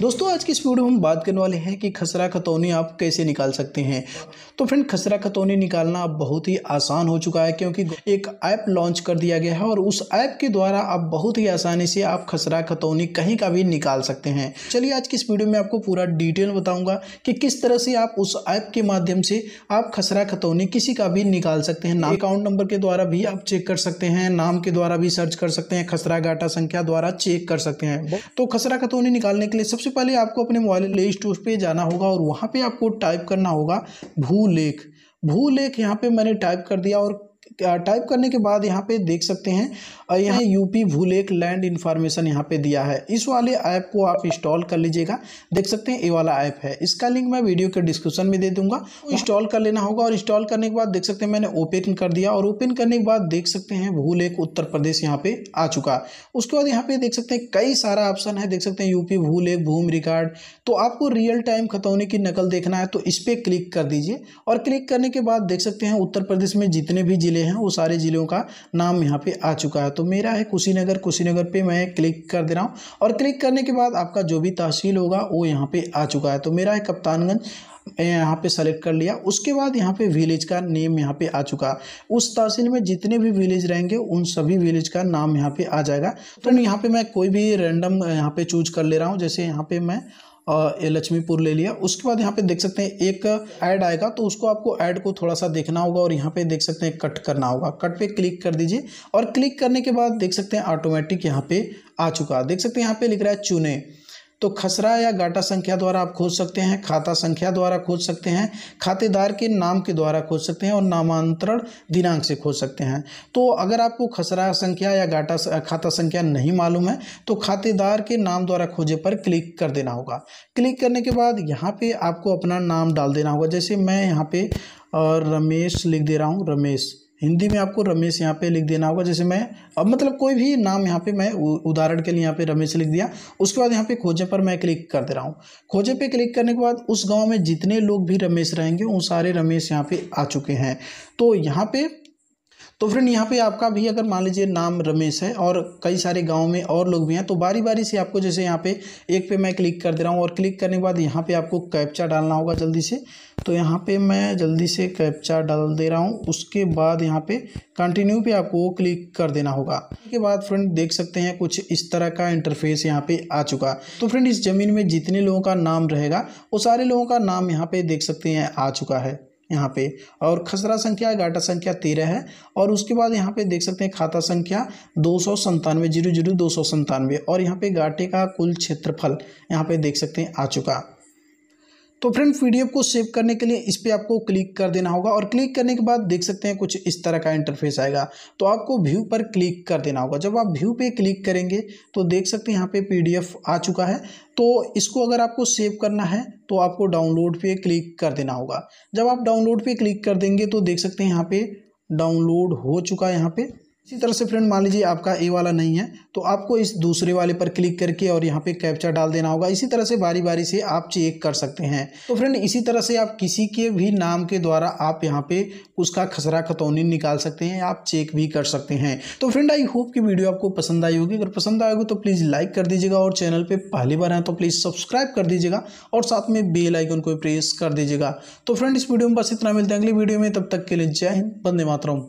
दोस्तों आज की इस वीडियो में हम बात करने वाले हैं कि खसरा खतौनी आप कैसे निकाल सकते हैं तो फ्रेंड खसरा खतौनी निकालना अब बहुत ही आसान हो चुका है क्योंकि एक ऐप लॉन्च कर दिया गया है और उस ऐप के द्वारा आप बहुत ही आसानी से आप खसरा खतौनी कहीं का भी निकाल सकते हैं चलिए आज की इस वीडियो में आपको पूरा डिटेल बताऊँगा कि किस तरह से आप उस ऐप के माध्यम से आप खसरा खतौनी किसी का भी निकाल सकते हैं नाम अकाउंट नंबर के द्वारा भी आप चेक कर सकते हैं नाम के द्वारा भी सर्च कर सकते हैं खसरा घाटा संख्या द्वारा चेक कर सकते हैं तो खसरा खतौनी निकालने के लिए सबसे सबसे पहले आपको अपने मोबाइल प्ले स्टोर पर जाना होगा और वहाँ पर आपको टाइप करना होगा भूलेख भूलेख यहाँ पे मैंने टाइप कर दिया और टाइप करने के बाद यहाँ पे देख सकते हैं यहाँ यूपी भूलेख लैंड इन्फॉर्मेशन यहाँ पे दिया है इस वाले ऐप को आप इंस्टॉल कर लीजिएगा देख सकते हैं ये वाला ऐप है इसका लिंक मैं वीडियो के डिस्क्रिप्शन में दे दूंगा इंस्टॉल कर लेना होगा और इंस्टॉल करने के बाद देख सकते हैं मैंने ओपन कर दिया और ओपन करने के बाद देख सकते हैं भूलेख उत्तर प्रदेश यहाँ पे आ चुका उसके बाद यहाँ पे देख सकते हैं कई सारा ऑप्शन है देख सकते हैं यूपी भूलेख भूम रिकॉर्ड तो आपको रियल टाइम खतौनी की नकल देखना है तो इस पर क्लिक कर दीजिए और क्लिक करने के बाद देख सकते हैं उत्तर प्रदेश में जितने भी जिले ज़िले हैं वो सारे ज़िलों का नाम यहाँ पे आ चुका है तो मेरा है कुशीनगर कुशीनगर पे मैं क्लिक कर दे रहा हूँ और क्लिक करने के बाद आपका जो भी तहसील होगा वो यहाँ पे आ चुका है तो मेरा है कप्तानगंज यहाँ पे सेलेक्ट कर लिया उसके बाद यहाँ पे विलेज का नेम यहाँ पे आ चुका उस तहसील में जितने भी विलेज रहेंगे उन सभी विलेज का नाम यहाँ पे आ जाएगा तो यहाँ पे मैं कोई भी रैंडम यहाँ पे चूज कर ले रहा हूँ जैसे यहाँ पे मैं लक्ष्मीपुर ले लिया उसके बाद यहाँ पे देख सकते हैं एक ऐड आएगा तो उसको आपको ऐड को थोड़ा सा देखना होगा और यहाँ पे देख सकते हैं कट करना होगा कट पे क्लिक कर दीजिए और क्लिक करने के बाद देख सकते हैं ऑटोमेटिक यहाँ पे आ चुका देख सकते हैं यहाँ पे लिख रहा है चुने तो खसरा या गाटा संख्या द्वारा आप खोज सकते हैं खाता संख्या द्वारा खोज सकते हैं खातेदार के नाम के द्वारा खोज सकते हैं और नामांतरण दिनांक से खोज सकते हैं तो अगर आपको खसरा संख्या या गाटा खाता संख्या नहीं मालूम है तो खातेदार के नाम द्वारा खोजे पर क्लिक कर देना होगा क्लिक करने के बाद यहाँ पर आपको अपना नाम डाल देना होगा जैसे मैं यहाँ पर रमेश लिख दे रहा हूँ रमेश हिंदी में आपको रमेश यहाँ पे लिख देना होगा जैसे मैं अब मतलब कोई भी नाम यहाँ पे मैं उदाहरण के लिए यहाँ पे रमेश लिख दिया उसके बाद यहाँ पे खोजे पर मैं क्लिक कर दे रहा हूँ खोजे पे क्लिक करने के बाद उस गांव में जितने लोग भी रमेश रहेंगे उन सारे रमेश यहाँ पे आ चुके हैं तो यहाँ पे तो फ्रेंड यहाँ पे आपका भी अगर मान लीजिए नाम रमेश है और कई सारे गाँव में और लोग भी हैं तो बारी बारी से आपको जैसे यहाँ पे एक पे मैं क्लिक कर दे रहा हूँ और क्लिक करने के बाद यहाँ पे आपको कैप्चा डालना होगा जल्दी से तो यहाँ पे मैं जल्दी से कैप्चा डाल दे रहा हूँ उसके बाद यहाँ पे कंटिन्यू पे आपको क्लिक कर देना होगा उसके बाद फ्रेंड देख सकते हैं कुछ इस तरह का इंटरफेस यहाँ पे आ चुका तो फ्रेंड इस ज़मीन में जितने लोगों का नाम रहेगा वो सारे लोगों का नाम यहाँ पे देख सकते हैं आ चुका है यहाँ पे और खसरा संख्या घाटा संख्या तेरह है और उसके बाद यहाँ पे देख सकते हैं खाता संख्या दो सौ संतानवे जीरो जीरो दो सौ संतानवे और यहाँ पे घाटे का कुल क्षेत्रफल यहाँ पे देख सकते हैं आ चुका तो फ्रेंड पीडीएफ को सेव करने के लिए इस पर आपको क्लिक कर देना होगा और क्लिक करने के बाद देख सकते हैं कुछ इस तरह का इंटरफेस आएगा तो आपको व्यू पर क्लिक कर देना होगा जब आप व्यू पे क्लिक करेंगे तो देख सकते हैं यहाँ पे पीडीएफ आ चुका है तो इसको अगर आपको सेव करना है तो आपको डाउनलोड पे क्लिक कर देना होगा जब आप डाउनलोड पर क्लिक कर देंगे तो देख सकते हैं यहाँ पर डाउनलोड हो चुका है यहाँ पर इसी तरह से फ्रेंड मान लीजिए आपका ए वाला नहीं है तो आपको इस दूसरे वाले पर क्लिक करके और यहाँ पे कैप्चा डाल देना होगा इसी तरह से बारी बारी से आप चेक कर सकते हैं तो फ्रेंड इसी तरह से आप किसी के भी नाम के द्वारा आप यहाँ पे उसका खसरा खतौनी निकाल सकते हैं आप चेक भी कर सकते हैं तो फ्रेंड आई होप की वीडियो आपको पसंद आई होगी अगर पसंद आएगी तो प्लीज़ लाइक कर दीजिएगा और चैनल पर पहली बार आए तो प्लीज़ सब्सक्राइब कर दीजिएगा और साथ में बेल आइकन को प्रेस कर दीजिएगा तो फ्रेंड इस वीडियो में बस इतना मिलते हैं अगली वीडियो में तब तक के लिए जय हिंद बंदे मातरम